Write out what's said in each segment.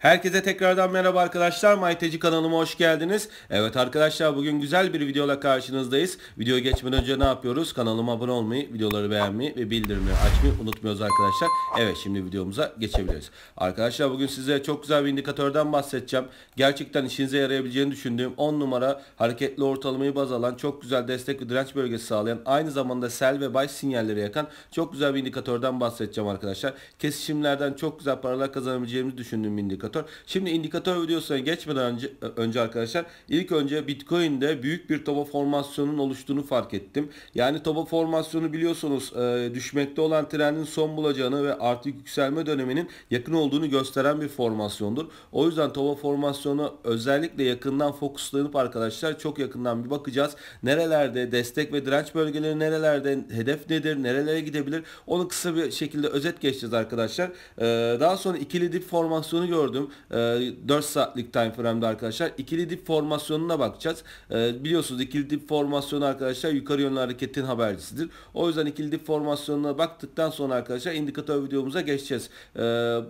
Herkese tekrardan merhaba arkadaşlar. Mayteci kanalıma hoş geldiniz. Evet arkadaşlar bugün güzel bir videoyla karşınızdayız. Video geçmeden önce ne yapıyoruz? Kanalıma abone olmayı, videoları beğenmeyi ve bildirimleri açmayı unutmuyoruz arkadaşlar. Evet şimdi videomuza geçebiliriz. Arkadaşlar bugün size çok güzel bir indikatörden bahsedeceğim. Gerçekten işinize yarayabileceğini düşündüğüm 10 numara hareketli ortalamayı baz alan çok güzel destek ve direnç bölgesi sağlayan aynı zamanda sel ve buy sinyalleri yakan çok güzel bir indikatörden bahsedeceğim arkadaşlar. Kesişimlerden çok güzel paralar kazanabileceğimizi düşündüğüm indikatör indikatör. Şimdi indikatör videosuna geçmeden önce, önce arkadaşlar ilk önce Bitcoin'de büyük bir toba formasyonun oluştuğunu fark ettim. Yani toba formasyonu biliyorsunuz e, düşmekte olan trendin son bulacağını ve artık yükselme döneminin yakın olduğunu gösteren bir formasyondur. O yüzden toba formasyonu özellikle yakından fokuslanıp arkadaşlar çok yakından bir bakacağız. Nerelerde destek ve direnç bölgeleri nerelerde hedef nedir nerelere gidebilir onu kısa bir şekilde özet geçeceğiz arkadaşlar. E, daha sonra ikili dip formasyonu gördüm ediyorum. E, 4 saatlik time frame'de arkadaşlar. ikili dip formasyonuna bakacağız. E, biliyorsunuz ikili dip formasyonu arkadaşlar yukarı yönlü hareketin habercisidir. O yüzden ikili dip formasyonuna baktıktan sonra arkadaşlar indikatör videomuza geçeceğiz. E,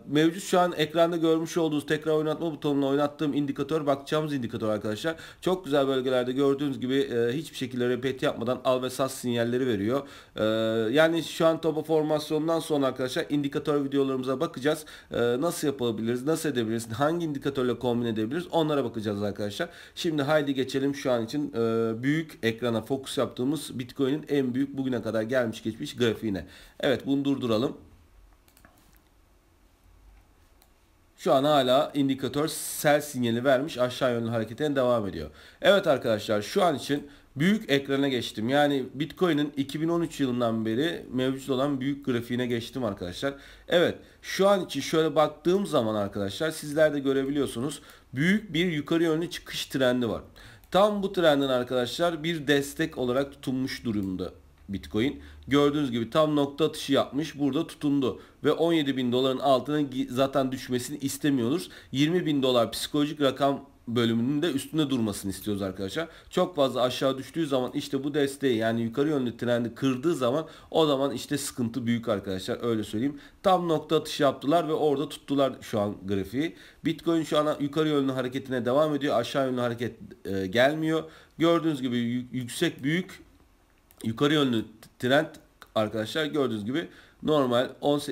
mevcut şu an ekranda görmüş olduğunuz tekrar oynatma butonuna oynattığım indikatör bakacağımız indikatör arkadaşlar. Çok güzel bölgelerde gördüğünüz gibi e, hiçbir şekilde repet yapmadan al ve sat sinyalleri veriyor. E, yani şu an topa formasyondan sonra arkadaşlar indikatör videolarımıza bakacağız. E, nasıl yapabiliriz? Nasıl edebiliriz? edebiliriz? Hangi indikatörle kombin edebiliriz? Onlara bakacağız arkadaşlar. Şimdi haydi geçelim şu an için e, büyük ekrana fokus yaptığımız Bitcoin'in en büyük bugüne kadar gelmiş geçmiş grafiğine. Evet bunu durduralım. Şu an hala indikatör sell sinyali vermiş aşağı yönlü hareketine devam ediyor. Evet arkadaşlar şu an için büyük ekrana geçtim. Yani Bitcoin'in 2013 yılından beri mevcut olan büyük grafiğine geçtim arkadaşlar. Evet şu an için şöyle baktığım zaman arkadaşlar sizler de görebiliyorsunuz. Büyük bir yukarı yönlü çıkış trendi var. Tam bu trendin arkadaşlar bir destek olarak tutunmuş durumda Bitcoin. Gördüğünüz gibi tam nokta atışı yapmış. Burada tutundu. Ve 17 bin doların altına zaten düşmesini istemiyoruz. 20 bin dolar psikolojik rakam bölümünün de üstünde durmasını istiyoruz arkadaşlar. Çok fazla aşağı düştüğü zaman işte bu desteği yani yukarı yönlü trendi kırdığı zaman o zaman işte sıkıntı büyük arkadaşlar öyle söyleyeyim. Tam nokta atışı yaptılar ve orada tuttular şu an grafiği. Bitcoin şu an yukarı yönlü hareketine devam ediyor. Aşağı yönlü hareket e, gelmiyor. Gördüğünüz gibi yüksek büyük yukarı yönlü trend arkadaşlar gördüğünüz gibi normal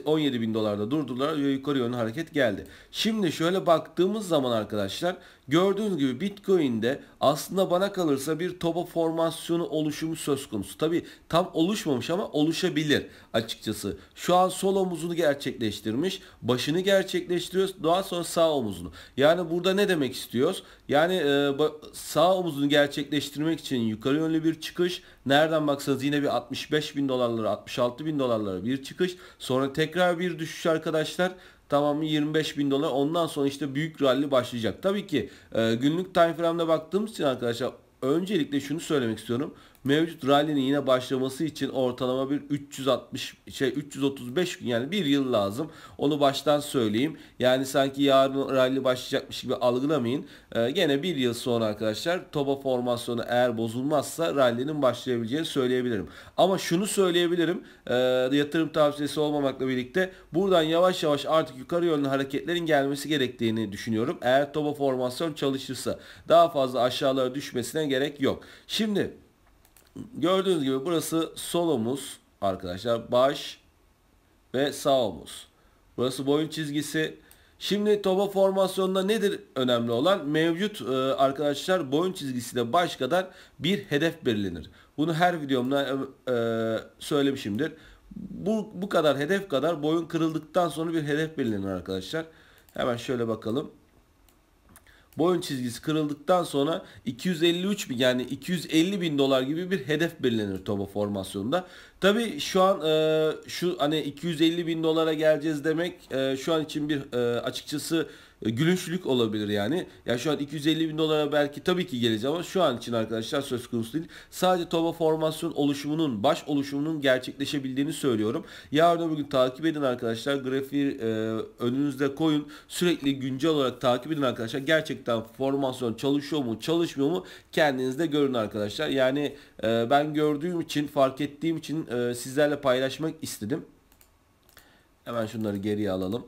17 bin dolarda durdular ve yukarı yönlü hareket geldi. Şimdi şöyle baktığımız zaman arkadaşlar Gördüğünüz gibi Bitcoin'de aslında bana kalırsa bir topa formasyonu oluşumu söz konusu. Tabi tam oluşmamış ama oluşabilir açıkçası. Şu an sol omuzunu gerçekleştirmiş. Başını gerçekleştiriyoruz. Daha sonra sağ omuzunu. Yani burada ne demek istiyoruz? Yani e, sağ omuzunu gerçekleştirmek için yukarı yönlü bir çıkış. Nereden baksanız yine bir 65 bin dolarlara 66 bin dolarlara bir çıkış. Sonra tekrar bir düşüş arkadaşlar. Tamamı 25 bin dolar. Ondan sonra işte büyük rally başlayacak. Tabii ki e, günlük time frame'de baktığımız için arkadaşlar öncelikle şunu söylemek istiyorum mevcut rally'nin yine başlaması için ortalama bir 360 şey 335 gün yani bir yıl lazım. Onu baştan söyleyeyim. Yani sanki yarın rally başlayacakmış gibi algılamayın. Ee, gene bir yıl sonra arkadaşlar Toba formasyonu eğer bozulmazsa rally'nin başlayabileceğini söyleyebilirim. Ama şunu söyleyebilirim. E, yatırım tavsiyesi olmamakla birlikte buradan yavaş yavaş artık yukarı yönlü hareketlerin gelmesi gerektiğini düşünüyorum. Eğer Toba formasyon çalışırsa daha fazla aşağılara düşmesine gerek yok. Şimdi Gördüğünüz gibi burası sol omuz arkadaşlar. Baş ve sağ omuz. Burası boyun çizgisi. Şimdi toba formasyonunda nedir önemli olan? Mevcut e, arkadaşlar boyun çizgisi de baş kadar bir hedef belirlenir. Bunu her videomda e, e söylemişimdir. Bu, bu kadar hedef kadar boyun kırıldıktan sonra bir hedef belirlenir arkadaşlar. Hemen şöyle bakalım bu çizgisi kırıldıktan sonra 253 bin yani 250 bin dolar gibi bir hedef belirlenir TOBA formasyonunda. Tabi şu an e, şu hani 250 bin dolara geleceğiz demek e, şu an için bir e, açıkçası e, gülünçlük olabilir yani. Ya şu an 250 bin dolara belki tabii ki geleceğiz ama şu an için arkadaşlar söz konusu değil. Sadece Toba formasyon oluşumunun, baş oluşumunun gerçekleşebildiğini söylüyorum. Yarın bugün takip edin arkadaşlar. Grafiği e, önünüzde koyun. Sürekli güncel olarak takip edin arkadaşlar. Gerçekten formasyon çalışıyor mu, çalışmıyor mu kendinizde görün arkadaşlar. Yani e, ben gördüğüm için, fark ettiğim için e, sizlerle paylaşmak istedim. Hemen şunları geriye alalım.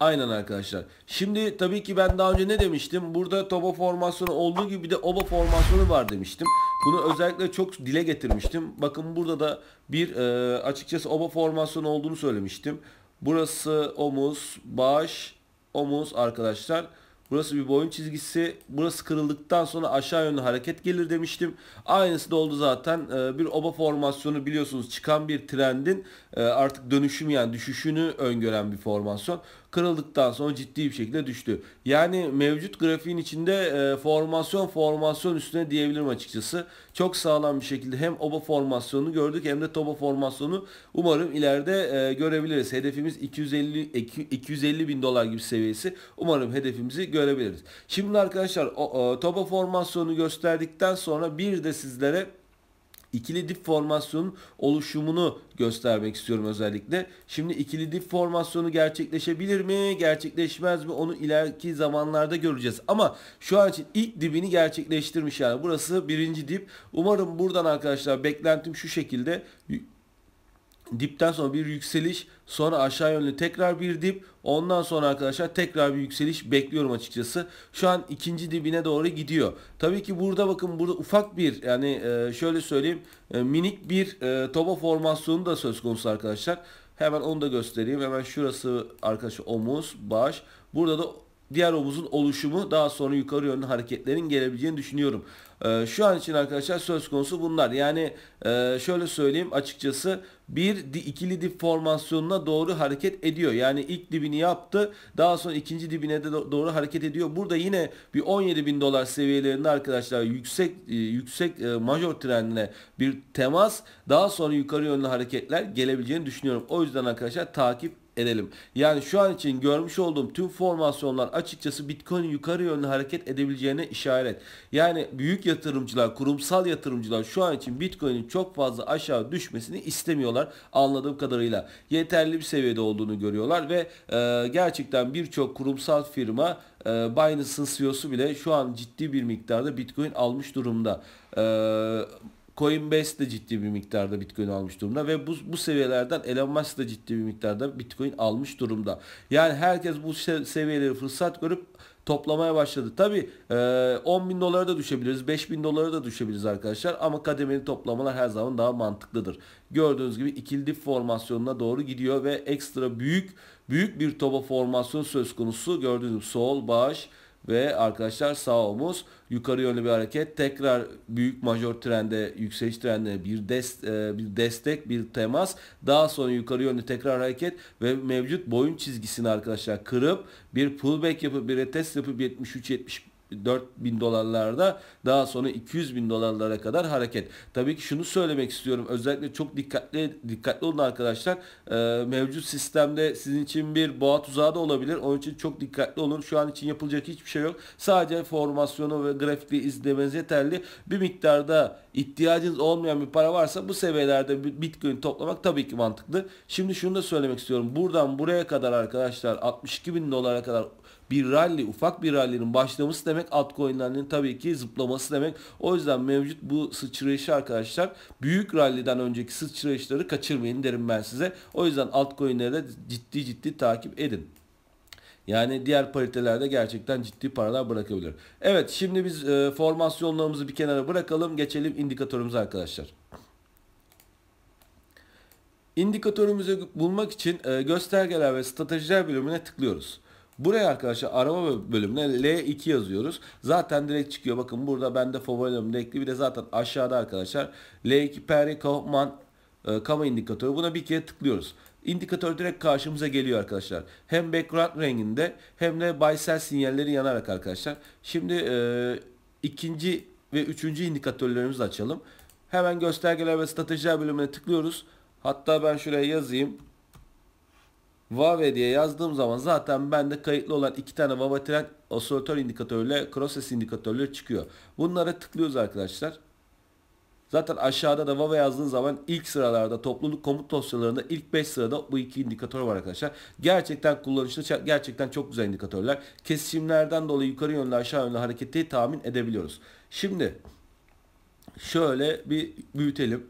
Aynen arkadaşlar. Şimdi tabii ki ben daha önce ne demiştim? Burada toba formasyonu olduğu gibi bir de oba formasyonu var demiştim. Bunu özellikle çok dile getirmiştim. Bakın burada da bir e, açıkçası oba formasyonu olduğunu söylemiştim. Burası omuz, baş, omuz arkadaşlar. Burası bir boyun çizgisi. Burası kırıldıktan sonra aşağı yönlü hareket gelir demiştim. Aynısı da oldu zaten. E, bir oba formasyonu biliyorsunuz çıkan bir trendin e, artık dönüşüm yani düşüşünü öngören bir formasyon kırıldıktan sonra ciddi bir şekilde düştü. Yani mevcut grafiğin içinde e, formasyon formasyon üstüne diyebilirim açıkçası. Çok sağlam bir şekilde hem oba formasyonunu gördük hem de toba formasyonu umarım ileride e, görebiliriz. Hedefimiz 250 250 bin dolar gibi seviyesi. Umarım hedefimizi görebiliriz. Şimdi arkadaşlar o, o, e, toba formasyonu gösterdikten sonra bir de sizlere ikili dip formasyonun oluşumunu göstermek istiyorum özellikle. Şimdi ikili dip formasyonu gerçekleşebilir mi, gerçekleşmez mi onu ileriki zamanlarda göreceğiz. Ama şu an için ilk dibini gerçekleştirmiş yani. Burası birinci dip. Umarım buradan arkadaşlar beklentim şu şekilde dipten sonra bir yükseliş sonra aşağı yönlü tekrar bir dip ondan sonra arkadaşlar tekrar bir yükseliş bekliyorum açıkçası şu an ikinci dibine doğru gidiyor tabii ki burada bakın burada ufak bir yani e, şöyle söyleyeyim e, minik bir e, toba formasyonu da söz konusu arkadaşlar hemen onu da göstereyim hemen şurası arkadaşlar omuz baş burada da diğer omuzun oluşumu daha sonra yukarı yönlü hareketlerin gelebileceğini düşünüyorum. Ee, şu an için arkadaşlar söz konusu bunlar. Yani e, şöyle söyleyeyim açıkçası bir ikili dip formasyonuna doğru hareket ediyor. Yani ilk dibini yaptı. Daha sonra ikinci dibine de doğru hareket ediyor. Burada yine bir 17 bin dolar seviyelerinde arkadaşlar yüksek e, yüksek e, major trendine bir temas. Daha sonra yukarı yönlü hareketler gelebileceğini düşünüyorum. O yüzden arkadaşlar takip edelim. Yani şu an için görmüş olduğum tüm formasyonlar açıkçası Bitcoin'in yukarı yönlü hareket edebileceğine işaret. Yani büyük yatırımcılar, kurumsal yatırımcılar şu an için Bitcoin'in çok fazla aşağı düşmesini istemiyorlar anladığım kadarıyla. Yeterli bir seviyede olduğunu görüyorlar ve e, gerçekten birçok kurumsal firma e, Binance'ın CEO'su bile şu an ciddi bir miktarda Bitcoin almış durumda. E, Coinbase de ciddi bir miktarda Bitcoin almış durumda ve bu, bu seviyelerden Elon Musk da ciddi bir miktarda Bitcoin almış durumda. Yani herkes bu seviyeleri fırsat görüp toplamaya başladı. Tabi e, 10 bin dolara da düşebiliriz, 5 bin dolara da düşebiliriz arkadaşlar ama kademeli toplamalar her zaman daha mantıklıdır. Gördüğünüz gibi ikili dip formasyonuna doğru gidiyor ve ekstra büyük büyük bir toba formasyon söz konusu. Gördüğünüz gibi sol, baş, ve arkadaşlar sağ omuz yukarı yönlü bir hareket. Tekrar büyük major trende, yükseliş trende bir, dest, e, bir destek, bir temas. Daha sonra yukarı yönlü tekrar hareket ve mevcut boyun çizgisini arkadaşlar kırıp bir pullback yapıp bir retest yapıp 73 70 4000 dolarlarda daha sonra 200 bin dolarlara kadar hareket. Tabii ki şunu söylemek istiyorum. Özellikle çok dikkatli dikkatli olun arkadaşlar. Ee, mevcut sistemde sizin için bir boğa tuzağı da olabilir. Onun için çok dikkatli olun. Şu an için yapılacak hiçbir şey yok. Sadece formasyonu ve grafikleri izlemeniz yeterli. Bir miktarda ihtiyacınız olmayan bir para varsa bu seviyelerde bitcoin toplamak tabii ki mantıklı. Şimdi şunu da söylemek istiyorum. Buradan buraya kadar arkadaşlar 62 bin dolara kadar bir rally, ufak bir rally'nin başlaması demek altcoin'lerin tabii ki zıplaması demek. O yüzden mevcut bu sıçrayışı arkadaşlar büyük rally'den önceki sıçrayışları kaçırmayın derim ben size. O yüzden altcoin'leri de ciddi ciddi takip edin. Yani diğer paritelerde gerçekten ciddi paralar bırakabilir. Evet şimdi biz e, formasyonlarımızı bir kenara bırakalım. Geçelim indikatörümüze arkadaşlar. İndikatörümüzü bulmak için e, göstergeler ve stratejiler bölümüne tıklıyoruz. Buraya arkadaşlar araba bölümüne L2 yazıyoruz. Zaten direkt çıkıyor. Bakın burada bende favorilerim renkli. Bir de zaten aşağıda arkadaşlar L2 Perry Kaufman e, kama indikatörü. Buna bir kere tıklıyoruz. İndikatör direkt karşımıza geliyor arkadaşlar. Hem background renginde hem de buy sinyalleri yanarak arkadaşlar. Şimdi e, ikinci ve üçüncü indikatörlerimizi açalım. Hemen göstergeler ve stratejiler bölümüne tıklıyoruz. Hatta ben şuraya yazayım. Vave diye yazdığım zaman zaten bende kayıtlı olan iki tane Vava tren osilatör indikatörüyle Crosses indikatörleri çıkıyor. Bunlara tıklıyoruz arkadaşlar. Zaten aşağıda da Vava yazdığın zaman ilk sıralarda topluluk komut dosyalarında ilk 5 sırada bu iki indikatör var arkadaşlar. Gerçekten kullanışlı, gerçekten çok güzel indikatörler. Kesişimlerden dolayı yukarı yönlü aşağı yönlü hareketi tahmin edebiliyoruz. Şimdi şöyle bir büyütelim.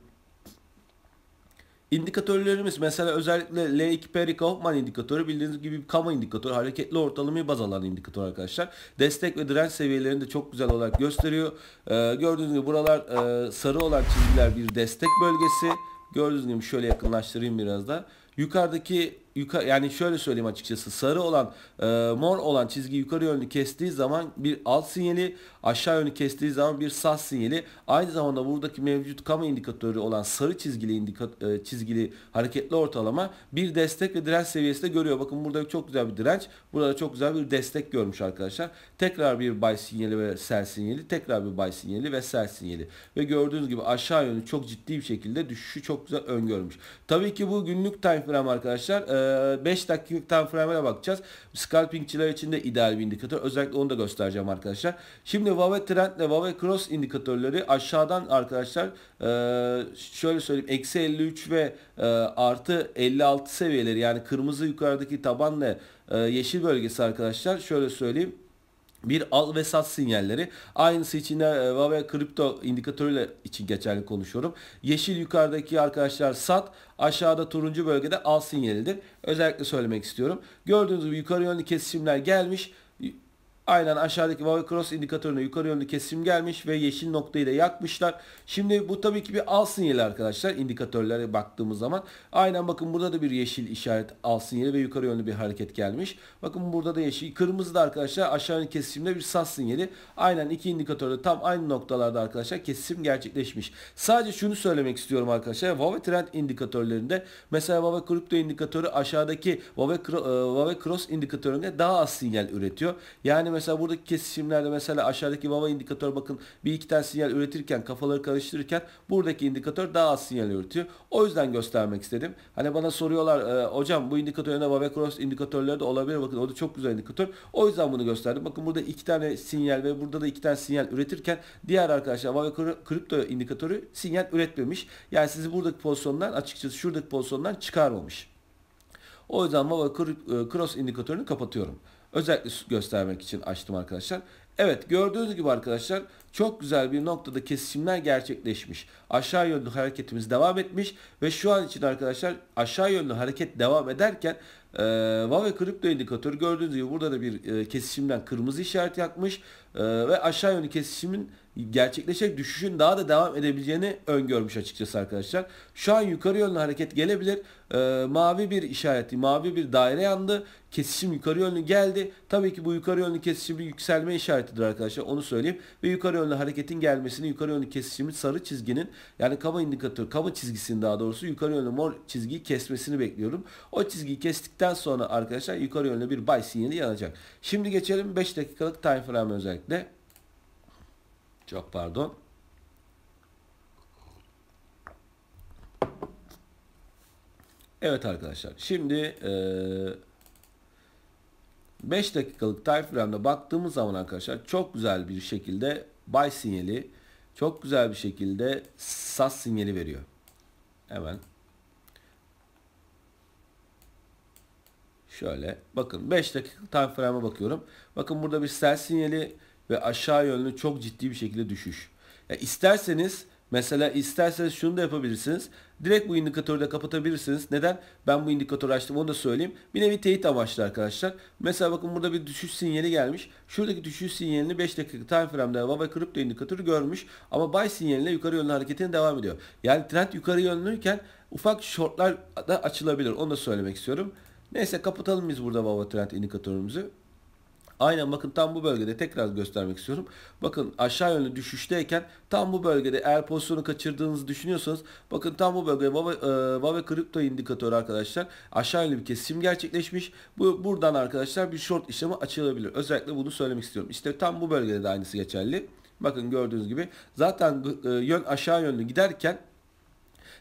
İndikatörlerimiz mesela özellikle L2 Perry Kaufman indikatörü bildiğiniz gibi kama indikatörü hareketli ortalamayı baz alan indikatör arkadaşlar. Destek ve direnç seviyelerini de çok güzel olarak gösteriyor. Ee, gördüğünüz gibi buralar e, sarı olan çizgiler bir destek bölgesi. Gördüğünüz gibi şöyle yakınlaştırayım biraz da. Yukarıdaki yukarı yani şöyle söyleyeyim açıkçası sarı olan e, mor olan çizgi yukarı yönlü kestiği zaman bir alt sinyali aşağı yönlü kestiği zaman bir sas sinyali aynı zamanda buradaki mevcut kama indikatörü olan sarı çizgili indikat, e, çizgili hareketli ortalama bir destek ve direnç seviyesinde görüyor. Bakın burada çok güzel bir direnç burada çok güzel bir destek görmüş arkadaşlar. Tekrar bir buy sinyali ve sell sinyali tekrar bir buy sinyali ve sell sinyali ve gördüğünüz gibi aşağı yönlü çok ciddi bir şekilde düşüşü çok güzel öngörmüş. Tabii ki bu günlük time frame arkadaşlar e, 5 ee, dakikalık time frame'e bakacağız. Scalpingçiler için de ideal bir indikatör. Özellikle onu da göstereceğim arkadaşlar. Şimdi Vave Trend ve Vave Cross indikatörleri aşağıdan arkadaşlar ee, şöyle söyleyeyim. Eksi 53 ve e, artı 56 seviyeleri yani kırmızı yukarıdaki tabanla e, yeşil bölgesi arkadaşlar. Şöyle söyleyeyim bir al ve sat sinyalleri. Aynısı için de Huawei kripto indikatörüyle için geçerli konuşuyorum. Yeşil yukarıdaki arkadaşlar sat, aşağıda turuncu bölgede al sinyalidir. Özellikle söylemek istiyorum. Gördüğünüz gibi yukarı yönlü kesişimler gelmiş. Aynen aşağıdaki Huawei Cross indikatörüne yukarı yönlü kesim gelmiş ve yeşil noktayı da yakmışlar. Şimdi bu tabii ki bir al sinyali arkadaşlar indikatörlere baktığımız zaman. Aynen bakın burada da bir yeşil işaret al sinyali ve yukarı yönlü bir hareket gelmiş. Bakın burada da yeşil. Kırmızı da arkadaşlar aşağı yönlü kesimde bir sas sinyali. Aynen iki indikatörde tam aynı noktalarda arkadaşlar kesim gerçekleşmiş. Sadece şunu söylemek istiyorum arkadaşlar. Huawei Trend indikatörlerinde mesela Huawei Crypto indikatörü aşağıdaki Huawei, e, Cross indikatöründe daha az sinyal üretiyor. Yani mesela buradaki kesişimlerde mesela aşağıdaki vava indikatör bakın bir iki tane sinyal üretirken kafaları karıştırırken buradaki indikatör daha az sinyal üretiyor. O yüzden göstermek istedim. Hani bana soruyorlar e, hocam bu indikatör yerine vava cross indikatörleri de olabilir. Bakın o da çok güzel indikatör. O yüzden bunu gösterdim. Bakın burada iki tane sinyal ve burada da iki tane sinyal üretirken diğer arkadaşlar vava kripto indikatörü sinyal üretmemiş. Yani sizi buradaki pozisyondan açıkçası şuradaki pozisyondan çıkarmamış. O yüzden Mava e, Cross indikatörünü kapatıyorum. Özellikle göstermek için açtım arkadaşlar. Evet gördüğünüz gibi arkadaşlar çok güzel bir noktada kesişimler gerçekleşmiş. Aşağı yönlü hareketimiz devam etmiş ve şu an için arkadaşlar aşağı yönlü hareket devam ederken e, VAV ve kripto indikatörü gördüğünüz gibi burada da bir e, kesişimden kırmızı işaret yakmış e, ve aşağı yönlü kesişimin gerçekleşecek düşüşün daha da devam edebileceğini öngörmüş açıkçası arkadaşlar. Şu an yukarı yönlü hareket gelebilir. E, mavi bir işareti, mavi bir daire yandı kesişim yukarı yönlü geldi. Tabii ki bu yukarı yönlü kesişim bir yükselme işaretidir arkadaşlar. Onu söyleyeyim. Ve yukarı yönlü hareketin gelmesini yukarı yönlü kesişimin sarı çizginin yani kaba indikatör, kaba çizgisinin daha doğrusu yukarı yönlü mor çizgiyi kesmesini bekliyorum. O çizgiyi kestikten sonra arkadaşlar yukarı yönlü bir buy sinyali yanacak. Şimdi geçelim 5 dakikalık time frame özellikle. Çok pardon. Evet arkadaşlar. Şimdi ee, 5 dakikalık time frame'de baktığımız zaman arkadaşlar çok güzel bir şekilde buy sinyali çok güzel bir şekilde sas sinyali veriyor. Hemen şöyle bakın 5 dakikalık time frame'e bakıyorum. Bakın burada bir sell sinyali ve aşağı yönlü çok ciddi bir şekilde düşüş. Yani isterseniz mesela isterseniz şunu da yapabilirsiniz. Direkt bu indikatörü de kapatabilirsiniz. Neden? Ben bu indikatörü açtım onu da söyleyeyim. Bir nevi teyit amaçlı arkadaşlar. Mesela bakın burada bir düşüş sinyali gelmiş. Şuradaki düşüş sinyalini 5 dakika time frame'de Vava kripto indikatörü görmüş. Ama buy sinyaline yukarı yönlü hareketine devam ediyor. Yani trend yukarı yönlüyken ufak shortlar da açılabilir. Onu da söylemek istiyorum. Neyse kapatalım biz burada Vava trend indikatörümüzü. Aynen bakın tam bu bölgede tekrar göstermek istiyorum. Bakın aşağı yönlü düşüşteyken tam bu bölgede eğer pozisyonu kaçırdığınızı düşünüyorsanız bakın tam bu bölgede Vave, e, Vave kripto indikatörü arkadaşlar aşağı yönlü bir kesim gerçekleşmiş. Bu buradan arkadaşlar bir short işlemi açılabilir. Özellikle bunu söylemek istiyorum. İşte tam bu bölgede de aynısı geçerli. Bakın gördüğünüz gibi zaten e, yön aşağı yönlü giderken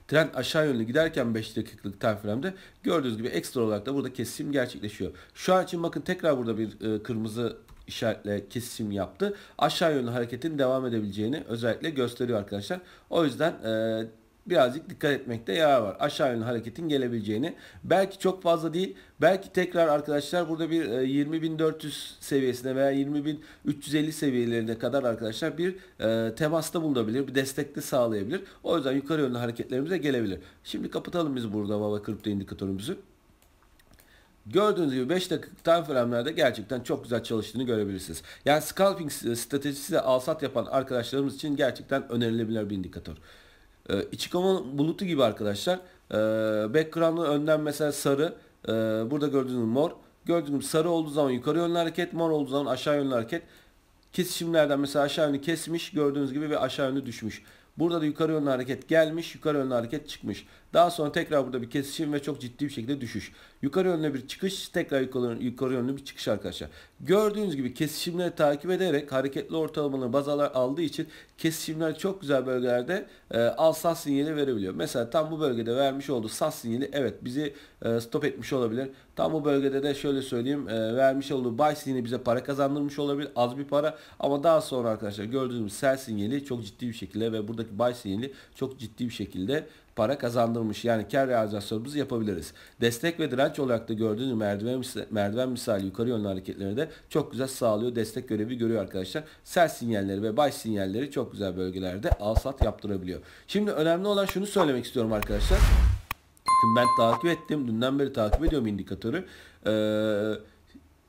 Tren aşağı yönlü giderken 5 dakikalık time frame'de gördüğünüz gibi ekstra olarak da burada kesim gerçekleşiyor. Şu an için bakın tekrar burada bir e, kırmızı işaretle kesim yaptı. Aşağı yönlü hareketin devam edebileceğini özellikle gösteriyor arkadaşlar. O yüzden e, birazcık dikkat etmekte yarar var. Aşağı yönlü hareketin gelebileceğini. Belki çok fazla değil. Belki tekrar arkadaşlar burada bir 20.400 e, seviyesine veya 20.350 seviyelerine kadar arkadaşlar bir e, temasta bulunabilir. Bir destekte de sağlayabilir. O yüzden yukarı yönlü hareketlerimize gelebilir. Şimdi kapatalım biz burada baba Kripto indikatörümüzü. Gördüğünüz gibi 5 dakika time frame'lerde gerçekten çok güzel çalıştığını görebilirsiniz. Yani scalping stratejisi alsat yapan arkadaşlarımız için gerçekten önerilebilir bir indikatör. E, ee, Ichikomo bulutu gibi arkadaşlar. E, background'ı önden mesela sarı. E, burada gördüğünüz mor. Gördüğünüz sarı olduğu zaman yukarı yönlü hareket. Mor olduğu zaman aşağı yönlü hareket. Kesişimlerden mesela aşağı yönlü kesmiş. Gördüğünüz gibi ve aşağı yönlü düşmüş. Burada da yukarı yönlü hareket gelmiş. Yukarı yönlü hareket çıkmış. Daha sonra tekrar burada bir kesişim ve çok ciddi bir şekilde düşüş. Yukarı yönlü bir çıkış, tekrar yukarı, yukarı yönlü bir çıkış arkadaşlar. Gördüğünüz gibi kesişimleri takip ederek hareketli ortalamaları bazalar aldığı için kesişimler çok güzel bölgelerde e, al sas sinyali verebiliyor. Mesela tam bu bölgede vermiş olduğu sas sinyali evet bizi e, stop etmiş olabilir. Tam bu bölgede de şöyle söyleyeyim e, vermiş olduğu buy sinyali bize para kazandırmış olabilir. Az bir para ama daha sonra arkadaşlar gördüğünüz sell sinyali çok ciddi bir şekilde ve buradaki buy sinyali çok ciddi bir şekilde para kazandırmış. Yani kar realizasyonumuzu yapabiliriz. Destek ve direnç olarak da gördüğünüz merdiven, merdiven misali yukarı yönlü hareketleri de çok güzel sağlıyor. Destek görevi görüyor arkadaşlar. Sel sinyalleri ve bay sinyalleri çok güzel bölgelerde alsat yaptırabiliyor. Şimdi önemli olan şunu söylemek istiyorum arkadaşlar. ben takip ettim. Dünden beri takip ediyorum indikatörü. Ee,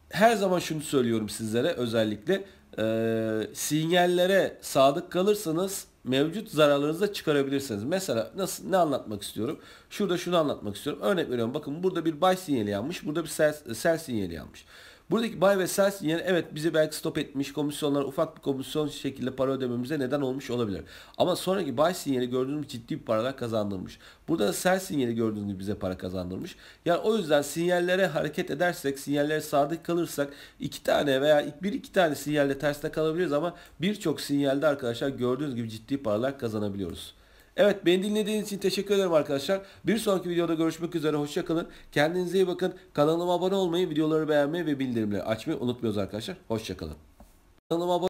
her zaman şunu söylüyorum sizlere özellikle. E, sinyallere sadık kalırsanız mevcut zararlarınızı da çıkarabilirsiniz. Mesela nasıl ne anlatmak istiyorum? Şurada şunu anlatmak istiyorum. Örnek veriyorum bakın burada bir buy sinyali yanmış. Burada bir sell, sell sinyali yanmış. Buradaki buy ve sell yani evet bizi belki stop etmiş komisyonlar ufak bir komisyon şekilde para ödememize neden olmuş olabilir. Ama sonraki buy sinyali gördüğünüz ciddi bir paralar kazandırmış. Burada da sell sinyali gördüğünüz gibi bize para kazandırmış. Yani o yüzden sinyallere hareket edersek, sinyallere sadık kalırsak iki tane veya bir iki tane sinyalle terste kalabiliriz ama birçok sinyalde arkadaşlar gördüğünüz gibi ciddi paralar kazanabiliyoruz. Evet beni dinlediğiniz için teşekkür ederim arkadaşlar. Bir sonraki videoda görüşmek üzere. Hoşçakalın. Kendinize iyi bakın. Kanalıma abone olmayı, videoları beğenmeyi ve bildirimleri açmayı unutmuyoruz arkadaşlar. Hoşçakalın. Kanalıma abone